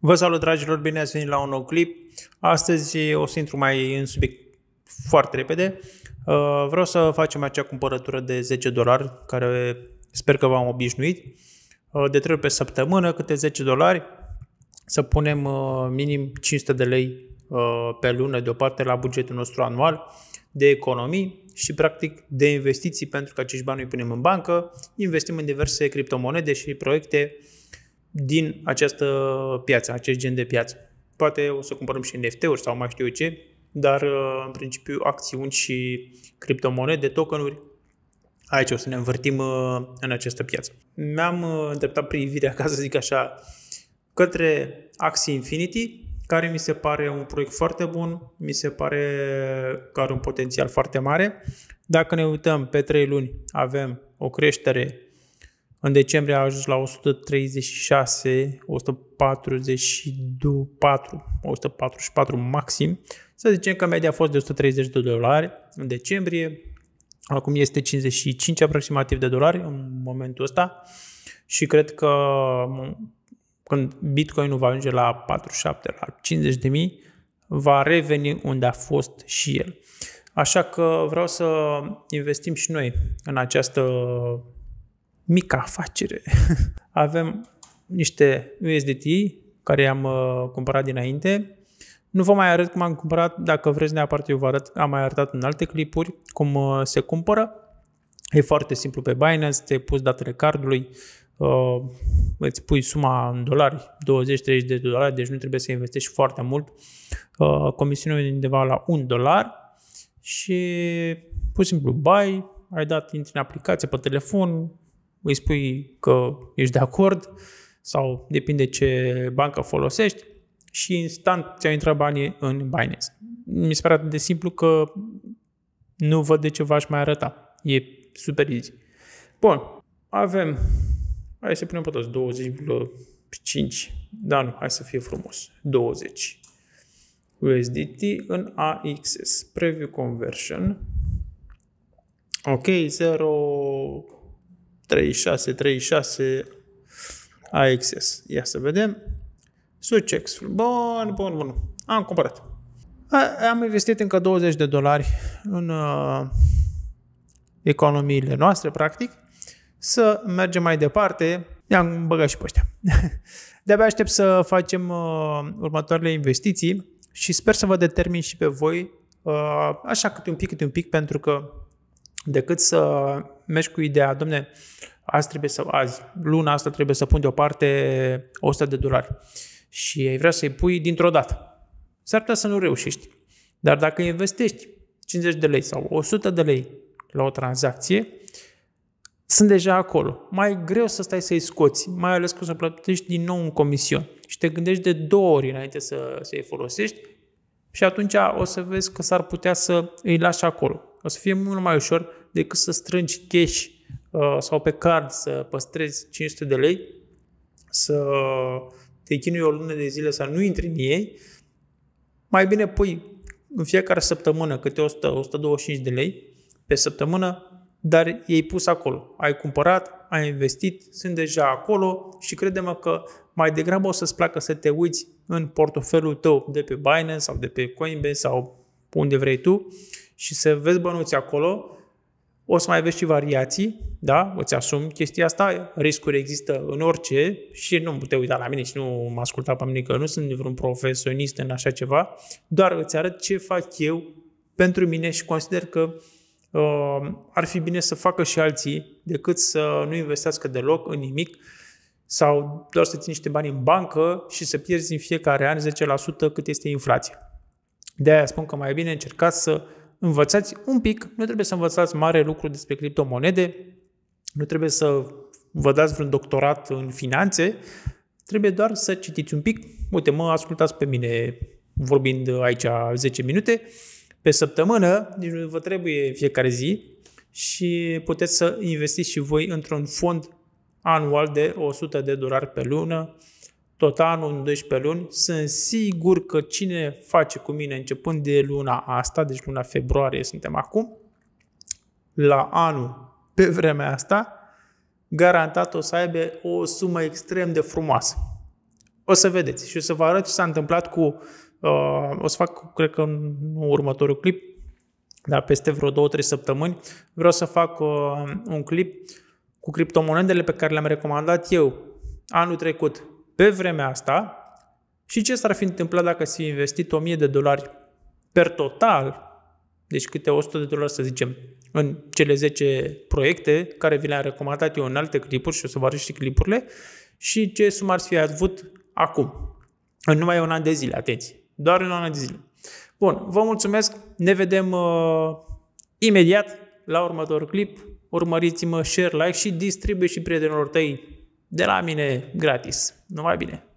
Vă salut, dragilor! Bine ați venit la un nou clip. Astăzi o să intru mai în subiect foarte repede. Uh, vreau să facem acea cumpărătură de 10 dolari, care sper că v-am obișnuit, uh, de trei pe săptămână, câte 10 dolari, să punem uh, minim 500 de lei pe lună deoparte la bugetul nostru anual de economii și practic de investiții pentru că acești bani îi punem în bancă, investim în diverse criptomonede și proiecte uh, din această piață, acest gen de piață. Poate o să cumpărăm și NFT-uri sau mai știu eu ce, dar uh, în principiu acțiuni și criptomonede, tokenuri, aici o să ne învârtim uh, în această piață. Mi-am uh, îndreptat privirea, ca să zic așa, către Axie Infinity, care mi se pare un proiect foarte bun, mi se pare că are un potențial foarte mare. Dacă ne uităm pe 3 luni, avem o creștere în decembrie a ajuns la 136, 144, 144 maxim. Să zicem că media a fost de 130 de dolari în decembrie. Acum este 55 aproximativ de dolari în momentul ăsta și cred că când Bitcoin-ul va ajunge la 47, la 50 de mii, va reveni unde a fost și el. Așa că vreau să investim și noi în această mică afacere. Avem niște USDT care i-am uh, cumpărat dinainte. Nu vă mai arăt cum am cumpărat, dacă vreți neapărat eu vă arăt, am mai arătat în alte clipuri cum uh, se cumpără. E foarte simplu pe Binance, te pus datele cardului, uh, îți pui suma în dolari, 20-30 de dolari, deci nu trebuie să investești foarte mult. Uh, comisiunea e undeva la 1 dolar și pur și simplu buy, ai dat, intri în aplicație pe telefon, îi spui că ești de acord sau depinde ce bancă folosești și instant ți-au intrat banii în Binance. Mi se pare atât de simplu că nu văd de ce v-aș mai arăta. E super easy. Bun, avem, hai să punem pe toți 20,5, da nu, hai să fie frumos, 20 USDT în AXS, preview conversion, ok, 0, 36, 36, axs. Ia să vedem. Succes. Bun, bun, bun. Am cumpărat. am investit încă 20 de dolari în uh, economiile noastre, practic, să mergem mai departe. I-am băgat și pe ăștia. De-abia aștept să facem uh, următoarele investiții și sper să vă determin și pe voi uh, așa câte un pic, câte un pic, pentru că decât să mergi cu ideea, domne, azi trebuie să, azi, luna asta trebuie să pun deoparte 100 de dolari și ai vrea să-i pui dintr-o dată. S-ar putea să nu reușești. Dar dacă investești 50 de lei sau 100 de lei la o tranzacție, sunt deja acolo. Mai greu să stai să-i scoți, mai ales că o să plătești din nou în comision și te gândești de două ori înainte să, să-i folosești și atunci o să vezi că s-ar putea să îi lași acolo. O să fie mult mai ușor decât să strângi cash uh, sau pe card să păstrezi 500 de lei, să te chinui o lună de zile să nu intri în ei, mai bine pui în fiecare săptămână câte 100-125 de lei pe săptămână, dar ei pus acolo. Ai cumpărat, ai investit, sunt deja acolo și credem că mai degrabă o să-ți placă să te uiți în portofelul tău de pe Binance sau de pe Coinbase sau unde vrei tu și să vezi bănuți acolo o să mai aveți și variații, da? Îți asum chestia asta, riscuri există în orice și nu te uita la mine și nu mă asculta pe mine că nu sunt vreun profesionist în așa ceva, doar îți arăt ce fac eu pentru mine și consider că uh, ar fi bine să facă și alții decât să nu investească deloc în nimic sau doar să ții niște bani în bancă și să pierzi în fiecare an 10% cât este inflația. De aia spun că mai bine încercați să învățați un pic, nu trebuie să învățați mare lucru despre criptomonede, nu trebuie să vă dați vreun doctorat în finanțe, trebuie doar să citiți un pic. Uite, mă ascultați pe mine vorbind aici 10 minute pe săptămână, deci nu vă trebuie fiecare zi și puteți să investiți și voi într-un fond anual de 100 de dolari pe lună tot anul, în 12 luni, sunt sigur că cine face cu mine începând de luna asta, deci luna februarie suntem acum, la anul, pe vremea asta, garantat o să aibă o sumă extrem de frumoasă. O să vedeți și o să vă arăt ce s-a întâmplat cu, uh, o să fac, cred că în următorul clip, dar peste vreo 2-3 săptămâni, vreau să fac uh, un clip cu criptomonedele pe care le-am recomandat eu anul trecut pe vremea asta și ce s-ar fi întâmplat dacă s-i investit 1000 de dolari per total, deci câte 100 de dolari să zicem, în cele 10 proiecte care vi le-am recomandat eu în alte clipuri și o să vă arăt și clipurile și ce sumă ar fi avut acum, în numai un an de zile, atenție, doar în un an de zile. Bun, vă mulțumesc, ne vedem uh, imediat la următorul clip, urmăriți-mă, share, like și distribuie și prietenilor tăi de la mine gratis. Numai bine!